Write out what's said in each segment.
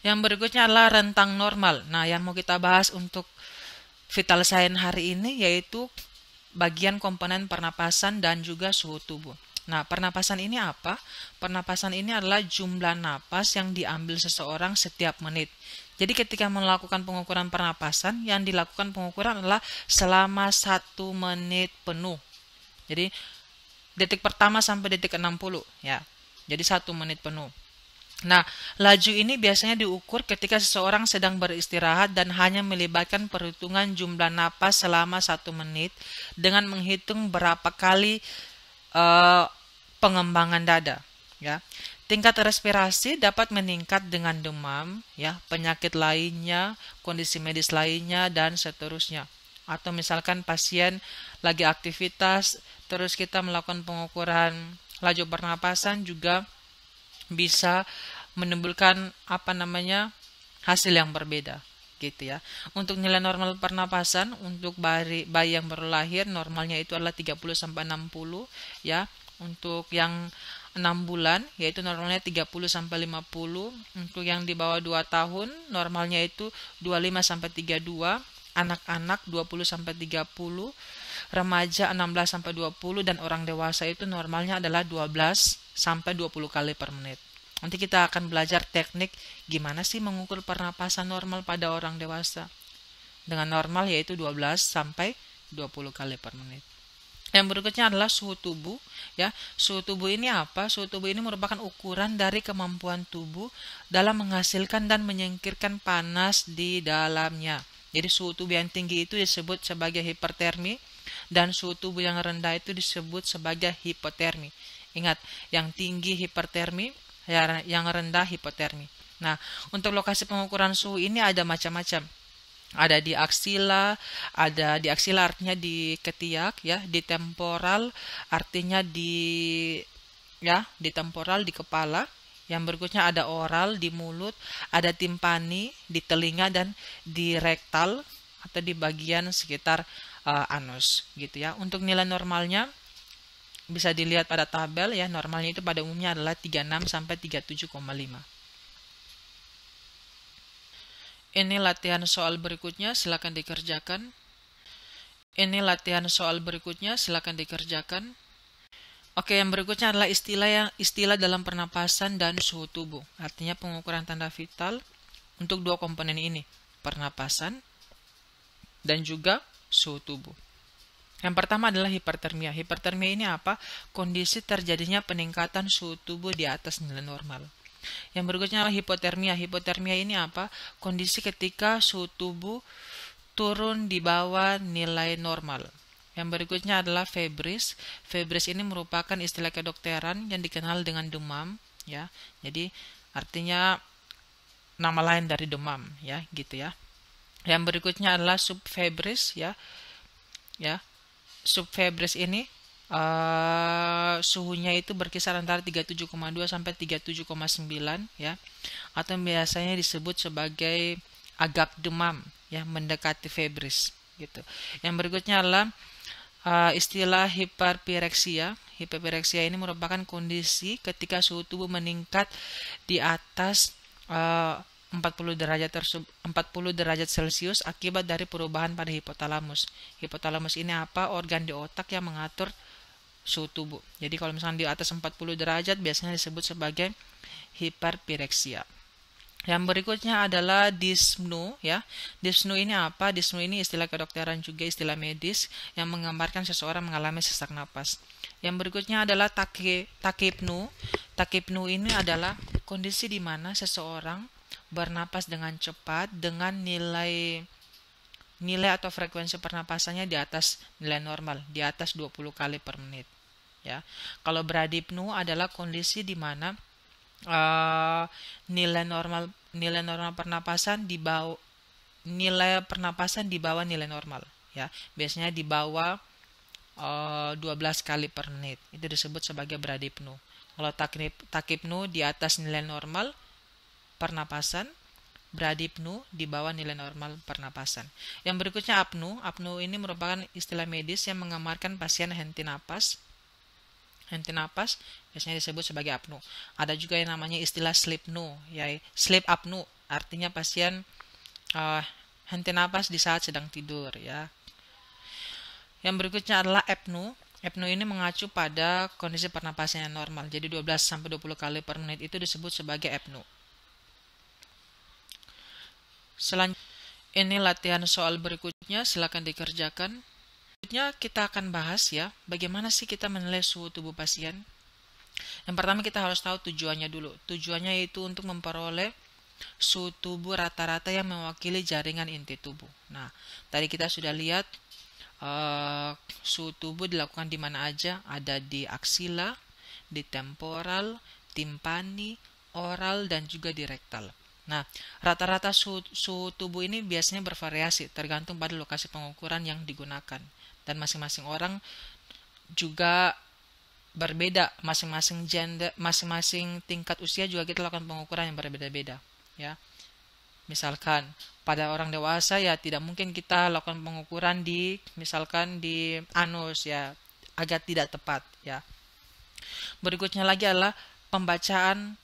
Yang berikutnya adalah rentang normal. Nah, yang mau kita bahas untuk vital sign hari ini yaitu bagian komponen pernapasan dan juga suhu tubuh. Nah, pernapasan ini apa? Pernapasan ini adalah jumlah napas yang diambil seseorang setiap menit. Jadi ketika melakukan pengukuran pernapasan, yang dilakukan pengukuran adalah selama satu menit penuh. Jadi detik pertama sampai detik 60 ya. Jadi satu menit penuh. Nah, laju ini biasanya diukur ketika seseorang sedang beristirahat dan hanya melibatkan perhitungan jumlah napas selama satu menit dengan menghitung berapa kali uh, pengembangan dada. Ya, tingkat respirasi dapat meningkat dengan demam, ya, penyakit lainnya, kondisi medis lainnya, dan seterusnya. Atau misalkan pasien lagi aktivitas, terus kita melakukan pengukuran laju pernapasan juga bisa menimbulkan apa namanya hasil yang berbeda gitu ya. Untuk nilai normal pernapasan untuk bayi, bayi yang baru lahir normalnya itu adalah 30 sampai 60 ya. Untuk yang 6 bulan yaitu normalnya 30 sampai 50. Untuk yang di bawah 2 tahun normalnya itu 25 sampai 32, anak-anak 20 sampai 30, remaja 16 sampai 20 dan orang dewasa itu normalnya adalah 12 sampai 20 kali per menit. Nanti kita akan belajar teknik gimana sih mengukur pernapasan normal pada orang dewasa. Dengan normal yaitu 12 sampai 20 kali per menit. Yang berikutnya adalah suhu tubuh ya. Suhu tubuh ini apa? Suhu tubuh ini merupakan ukuran dari kemampuan tubuh dalam menghasilkan dan menyingkirkan panas di dalamnya. Jadi suhu tubuh yang tinggi itu disebut sebagai hipertermi dan suhu tubuh yang rendah itu disebut sebagai hipotermi. Ingat, yang tinggi hipertermi yang rendah hipotermi. Nah, untuk lokasi pengukuran suhu ini ada macam-macam. Ada di aksila, ada di aksila artinya di ketiak ya, di temporal artinya di ya, di temporal di kepala. Yang berikutnya ada oral di mulut, ada timpani di telinga dan di rektal atau di bagian sekitar uh, anus gitu ya. Untuk nilai normalnya bisa dilihat pada tabel ya normalnya itu pada umumnya adalah 36 sampai 37,5. Ini latihan soal berikutnya silakan dikerjakan. Ini latihan soal berikutnya silakan dikerjakan. Oke, yang berikutnya adalah istilah yang istilah dalam pernapasan dan suhu tubuh. Artinya pengukuran tanda vital untuk dua komponen ini, pernapasan dan juga suhu tubuh. Yang pertama adalah hipertermia. Hipertermia ini apa? Kondisi terjadinya peningkatan suhu tubuh di atas nilai normal. Yang berikutnya adalah hipotermia. Hipotermia ini apa? Kondisi ketika suhu tubuh turun di bawah nilai normal. Yang berikutnya adalah febris. Febris ini merupakan istilah kedokteran yang dikenal dengan demam, ya. Jadi artinya nama lain dari demam, ya, gitu ya. Yang berikutnya adalah subfebris, ya. Ya, subfebris ini uh, suhunya itu berkisar antara 37,2 sampai 37,9 ya atau biasanya disebut sebagai agak demam ya mendekati febris gitu. Yang berikutnya adalah uh, istilah hiperpireksia. Hiperpireksia ini merupakan kondisi ketika suhu tubuh meningkat di atas uh, 40 derajat 40 derajat Celcius akibat dari perubahan pada hipotalamus. Hipotalamus ini apa? Organ di otak yang mengatur suhu tubuh. Jadi kalau misalnya di atas 40 derajat biasanya disebut sebagai hiperpireksia. Yang berikutnya adalah dispnu ya. Dispnu ini apa? Dispnu ini istilah kedokteran juga istilah medis yang menggambarkan seseorang mengalami sesak napas. Yang berikutnya adalah takipnu. Takipnu ini adalah kondisi di mana seseorang bernapas dengan cepat dengan nilai nilai atau frekuensi pernapasannya di atas nilai normal, di atas 20 kali per menit. Ya. Kalau beradipnu adalah kondisi di mana uh, nilai normal nilai normal pernapasan di bawah nilai pernapasan di bawah nilai normal, ya. Biasanya di bawah uh, eh, 12 kali per menit. Itu disebut sebagai beradipnu. Kalau takipnu di atas nilai normal, pernapasan, bradipnu di bawah nilai normal pernapasan. Yang berikutnya apnu. Apnu ini merupakan istilah medis yang menggambarkan pasien henti napas. Henti napas biasanya disebut sebagai apnu. Ada juga yang namanya istilah sleep nu, yaitu sleep apnu, artinya pasien uh, henti napas di saat sedang tidur ya. Yang berikutnya adalah apnu. Apnu ini mengacu pada kondisi pernapasan yang normal. Jadi 12 sampai 20 kali per menit itu disebut sebagai apnu. Selanjutnya, ini latihan soal berikutnya, silakan dikerjakan. Selanjutnya kita akan bahas ya, bagaimana sih kita menilai suhu tubuh pasien. Yang pertama kita harus tahu tujuannya dulu. Tujuannya itu untuk memperoleh suhu tubuh rata-rata yang mewakili jaringan inti tubuh. Nah, tadi kita sudah lihat uh, suhu tubuh dilakukan di mana aja, ada di aksila, di temporal, timpani, oral, dan juga di rektal. Nah, rata-rata suhu, suhu tubuh ini biasanya bervariasi tergantung pada lokasi pengukuran yang digunakan dan masing-masing orang juga berbeda masing-masing gender masing-masing tingkat usia juga kita lakukan pengukuran yang berbeda-beda ya misalkan pada orang dewasa ya tidak mungkin kita lakukan pengukuran di misalkan di anus ya agak tidak tepat ya berikutnya lagi adalah pembacaan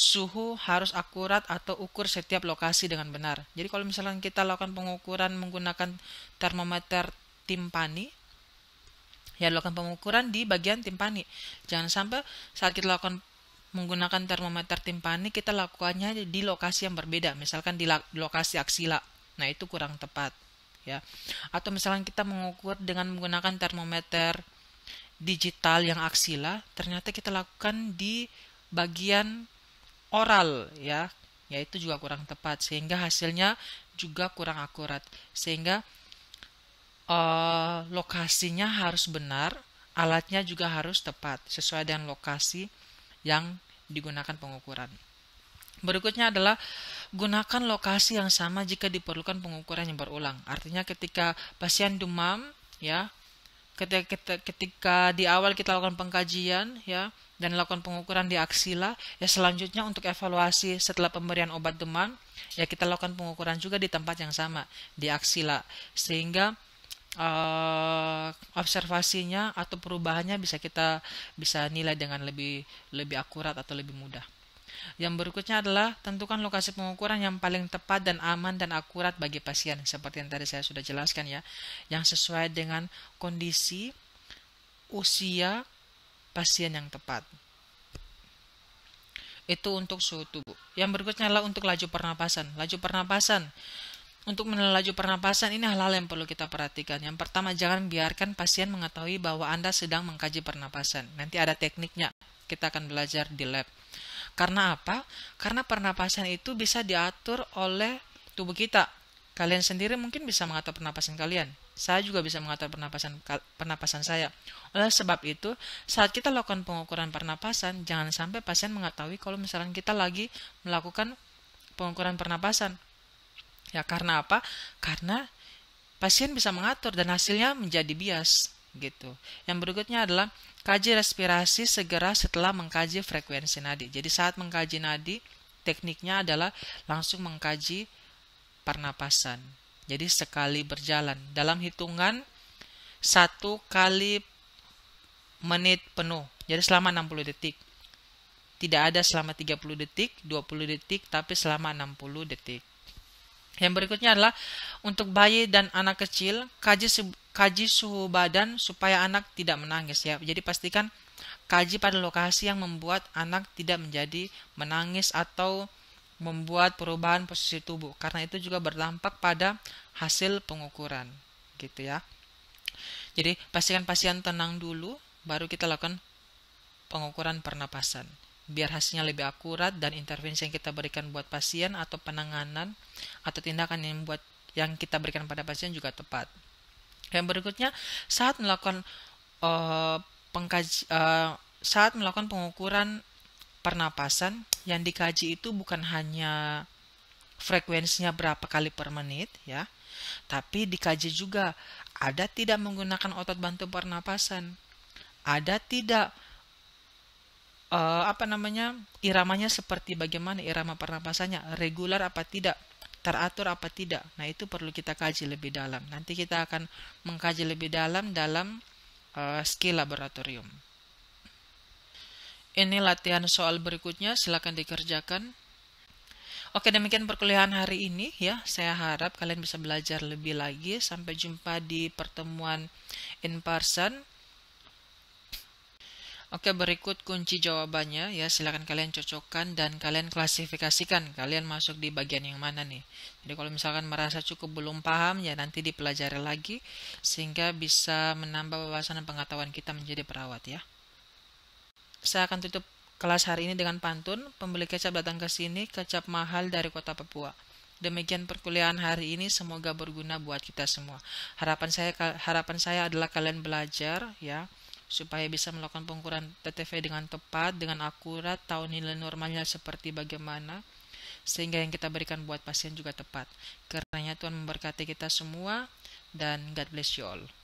suhu harus akurat atau ukur setiap lokasi dengan benar. Jadi kalau misalkan kita lakukan pengukuran menggunakan termometer timpani, ya lakukan pengukuran di bagian timpani. Jangan sampai saat kita lakukan menggunakan termometer timpani kita lakukannya di lokasi yang berbeda, misalkan di lokasi aksila. Nah, itu kurang tepat, ya. Atau misalkan kita mengukur dengan menggunakan termometer digital yang aksila, ternyata kita lakukan di bagian oral ya yaitu juga kurang tepat sehingga hasilnya juga kurang akurat sehingga uh, lokasinya harus benar alatnya juga harus tepat sesuai dengan lokasi yang digunakan pengukuran berikutnya adalah gunakan lokasi yang sama jika diperlukan pengukuran yang berulang artinya ketika pasien demam ya ketika ketika di awal kita lakukan pengkajian ya dan lakukan pengukuran di aksila ya selanjutnya untuk evaluasi setelah pemberian obat demam ya kita lakukan pengukuran juga di tempat yang sama di aksila sehingga uh, observasinya atau perubahannya bisa kita bisa nilai dengan lebih lebih akurat atau lebih mudah yang berikutnya adalah tentukan lokasi pengukuran yang paling tepat dan aman dan akurat bagi pasien seperti yang tadi saya sudah jelaskan ya, yang sesuai dengan kondisi usia pasien yang tepat. Itu untuk suhu tubuh. Yang berikutnya adalah untuk laju pernapasan. Laju pernapasan untuk menelaju pernapasan ini hal-hal yang perlu kita perhatikan. Yang pertama, jangan biarkan pasien mengetahui bahwa Anda sedang mengkaji pernapasan. Nanti ada tekniknya. Kita akan belajar di lab. Karena apa? Karena pernapasan itu bisa diatur oleh tubuh kita. Kalian sendiri mungkin bisa mengatur pernapasan kalian. Saya juga bisa mengatur pernapasan pernapasan saya. Oleh sebab itu, saat kita lakukan pengukuran pernapasan, jangan sampai pasien mengetahui kalau misalkan kita lagi melakukan pengukuran pernapasan. Ya karena apa? Karena pasien bisa mengatur dan hasilnya menjadi bias gitu. Yang berikutnya adalah kaji respirasi segera setelah mengkaji frekuensi nadi. Jadi saat mengkaji nadi, tekniknya adalah langsung mengkaji pernapasan. Jadi sekali berjalan dalam hitungan satu kali menit penuh. Jadi selama 60 detik. Tidak ada selama 30 detik, 20 detik, tapi selama 60 detik. Yang berikutnya adalah untuk bayi dan anak kecil, kaji kaji suhu badan supaya anak tidak menangis ya. Jadi pastikan kaji pada lokasi yang membuat anak tidak menjadi menangis atau membuat perubahan posisi tubuh karena itu juga berdampak pada hasil pengukuran gitu ya. Jadi pastikan pasien tenang dulu baru kita lakukan pengukuran pernapasan biar hasilnya lebih akurat dan intervensi yang kita berikan buat pasien atau penanganan atau tindakan yang buat yang kita berikan pada pasien juga tepat. Yang berikutnya saat melakukan uh, pengkaji uh, saat melakukan pengukuran pernapasan yang dikaji itu bukan hanya frekuensinya berapa kali per menit ya, tapi dikaji juga ada tidak menggunakan otot bantu pernapasan, ada tidak uh, apa namanya iramanya seperti bagaimana irama pernapasannya regular apa tidak teratur apa tidak. Nah, itu perlu kita kaji lebih dalam. Nanti kita akan mengkaji lebih dalam dalam uh, skill laboratorium. Ini latihan soal berikutnya, silakan dikerjakan. Oke, demikian perkuliahan hari ini ya. Saya harap kalian bisa belajar lebih lagi. Sampai jumpa di pertemuan in person Oke, berikut kunci jawabannya ya. silakan kalian cocokkan dan kalian klasifikasikan kalian masuk di bagian yang mana nih. Jadi kalau misalkan merasa cukup belum paham ya nanti dipelajari lagi sehingga bisa menambah wawasan dan pengetahuan kita menjadi perawat ya. Saya akan tutup kelas hari ini dengan pantun pembeli kecap datang ke sini kecap mahal dari kota Papua. Demikian perkuliahan hari ini semoga berguna buat kita semua. Harapan saya harapan saya adalah kalian belajar ya supaya bisa melakukan pengukuran TTV dengan tepat, dengan akurat, tahu nilai normalnya seperti bagaimana, sehingga yang kita berikan buat pasien juga tepat. Karena Tuhan memberkati kita semua, dan God bless you all.